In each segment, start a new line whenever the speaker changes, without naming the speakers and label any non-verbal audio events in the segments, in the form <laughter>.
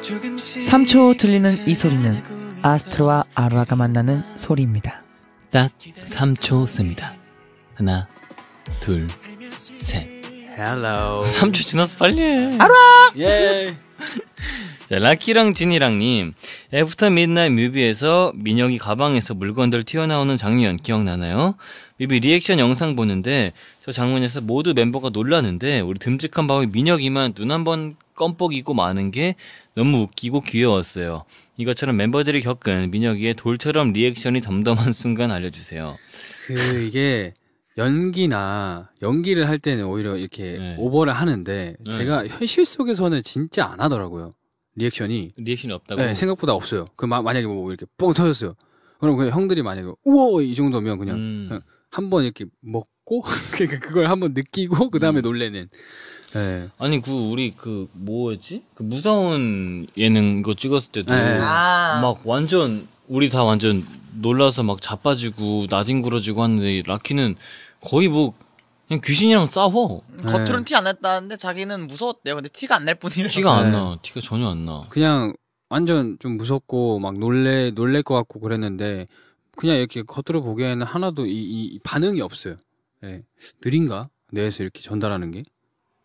3초
들리는 이 소리는 아스트로와 아루아가 만나는 소리입니다. 딱 3초 씁니다.
하나, 둘, 셋. Hello. 3초 지나서 빨리 해. 아로아! 예. <laughs> 자, 라키랑 진이랑님, 애프터 미드나잇 뮤비에서 민혁이 가방에서 물건들 튀어나오는 장면 기억나나요? 뮤비 리액션 영상 보는데 저 장면에서 모두 멤버가 놀라는데 우리 듬직한 바위 민혁이만 눈한번 껌뻑이고 많은 게 너무 웃기고 귀여웠어요. 이것처럼 멤버들이 겪은 민혁이의 돌처럼 리액션이 덤덤한 순간 알려주세요. 그 이게 연기나 연기를 할 때는 오히려 이렇게 네. 오버를 하는데 네. 제가 현실 속에서는 진짜 안 하더라고요. 리액션이 리액션이 없다고. 네, 생각보다 없어요. 그 마, 만약에 뭐 이렇게 뻥 터졌어요. 그럼 그냥 형들이 만약에 우와 이 정도면 그냥, 음. 그냥 한번 이렇게 먹고 <laughs> 그 그걸 한 번 느끼고 그 다음에 음. 놀래는 네. 아니 그 우리 그 뭐였지? 그 무서운 예능 이거 찍었을 때도 네. 아. 막 완전 우리 다 완전 놀라서 막 자빠지고 나뒹굴어지고 하는데 라키는 거의 뭐 그냥 귀신이랑 싸워. 음, 겉으로는
티 안 났다는데 자기는 무서웠대요. 근데 티가 안 날 뿐이라. 티가 안 네.
나. 티가 전혀 안 나. 그냥 완전 좀 무섭고 막 놀래 놀랄 것 같고 그랬는데 그냥 이렇게 겉으로 보기에는 하나도 이, 이 반응이 없어요. 네. 느린가? 내에서 이렇게 전달하는 게.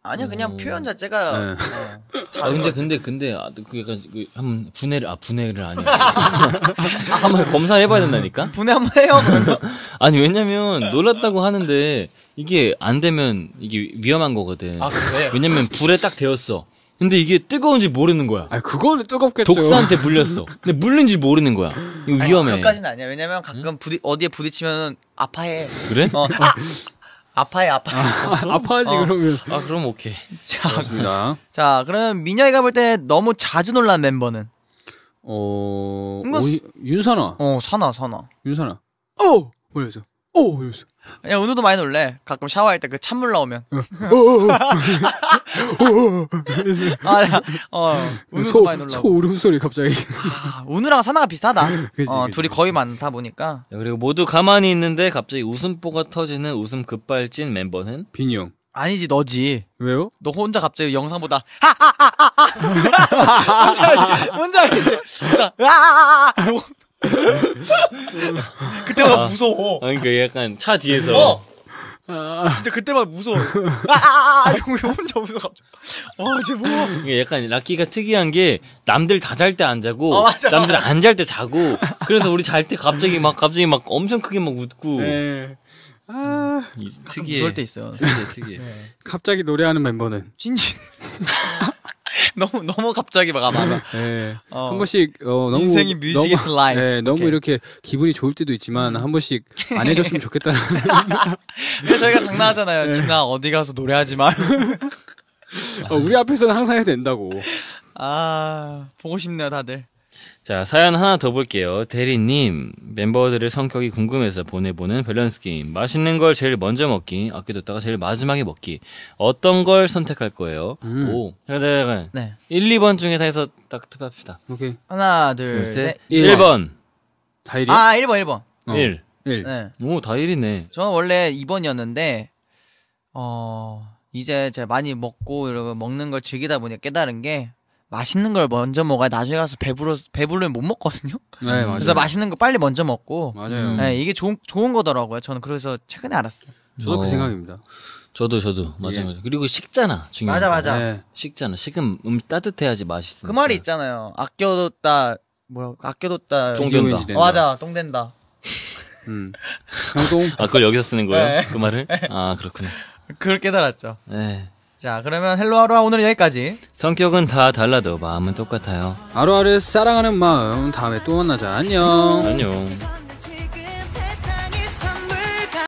아니요, 그냥 어... 표현 자체가. 네. 어, 아, 근데,
근데, 근데, 아, 그, 약간, 그, 한, 분해를, 아, 분해를 아니야. 아, <laughs> 한번 검사 해봐야 된다니까? <laughs> 분해 한번 해요, <laughs> 아니, 왜냐면, 놀랐다고 하는데, 이게 안 되면, 이게 위험한 거거든. 아, 그래? 왜냐면, 불에 딱데었어 근데 이게 뜨거운지 모르는 거야. 아, 그거는
뜨겁겠죠. 독사한테 물렸어.
근데 물린지 모르는 거야. 이거 위험해. 그까지는
아니야. 왜냐면 가끔 부디, 어디에 부딪히면 아파해. 그래? 어, 아, 아파해 아파. 아, <laughs> 파하지 어. 그러면. 아 그럼
오케이. 자, 그렇습니다.
<laughs> 자 그러면 민혁이가 볼 때 너무 자주 놀란 멤버는 어, 이 오이... 어, 윤선아. 어, 선아, 선아. 윤선아. 오! 올려줘. 오! 올려줘. 그냥 은우도 많이 놀래. 가끔 샤워할 때 그 찬물 나오면. 아, 야, 어, 은우도 소, 많이 놀라. 소 울음소리 갑자기. 아, 은우랑 사나가 비슷하다. 그치, 어, 그치, 둘이 거의 많다 보니까.
그리고 모두 가만히 있는데 갑자기 웃음보가 터지는 웃음 급발진 멤버는 빈이 형.
아니지 너지. 왜요? 너 혼자 갑자기 영상보다 하하하하하 혼자 혼자 <laughs> 그때마다 아. 무서워.
아, 그러니까 약간 차 뒤에서.
어! 아. 진짜 그때마다 무서워. <laughs> 아아아 아, 이러고 혼자 웃어 갑자기. 아, 쟤 뭐.
이 약간 락키가 특이한 게 남들 다 잘 때 안 자고 어, 맞아. 남들 안 잘 때 자고 그래서 우리 잘 때 갑자기 막 갑자기 막 엄청 크게 막 웃고 예. 아, 특이해. 무서울 때 있어요. 특이해 특이해. 네. 갑자기 노래하는 멤버는
진지. <laughs> <laughs> 너무 너무 갑자기 막 많아.
<laughs> 네. 어. 한 번씩 어, 너무 인생이 뮤직 이스 라이프. 네, 너무 이렇게 기분이 좋을 때도 있지만
음. 한 번씩 안 해줬으면 좋겠다는. <laughs> 저희가 장난하잖아요. 네. 진아 어디 가서 노래하지 말. 어, 우리 앞에서는 항상 해도 된다고. 아 보고 싶네요 다들.
자, 사연 하나 더 볼게요. 대리님, 멤버들의 성격이 궁금해서 보내보는 밸런스 게임. 맛있는 걸 제일 먼저 먹기, 아껴뒀다가 제일 마지막에 먹기. 어떤 걸 선택할 거예요? 음. 오. 잠깐, 잠 네. 1, 2번 중에 다 해서 딱
투표합시다. 오케이. 하나, 둘, 둘 셋. 1번.
다일이 아, 1번, 1번. 어. 1. 1. 네. 오, 다1이네
저는 원래 2번이었는데, 어, 이제 제가 많이 먹고, 이러고 먹는 걸 즐기다 보니 까 깨달은 게, 맛있는 걸 먼저 먹어야 나중에 가서 배불러배불러면못 먹거든요. 네, 음. 맞아요. 그래서 맛있는 거 빨리 먼저 먹고. 맞아요. 네, 이게 좋은 좋은 거더라고요. 저는 그래서 최근에 알았어요. 저도 그 어. 그 생각입니다.
저도 저도 맞아요. 예. 그리고 식잖아 중요한. 맞아 맞아. 네. 식잖아. 식은 음 따뜻해야지 맛있어.
그 말이 있잖아요. 아껴뒀다 뭐라고 아껴뒀다 똥된다. 어, 맞아 똥된다.
<laughs> 음. 아 그걸 여기서 쓰는 거예요? 네. 그 말을? <laughs> 아 그렇군요.
그걸 깨달았죠. 네. 자, 그러면 헬로 하루아 오늘 은 여기까지.
성격은 다 달라도 마음은 똑같아요. 아루아를 사랑하는 마음 다음에 또 만나자. 안녕. 안녕.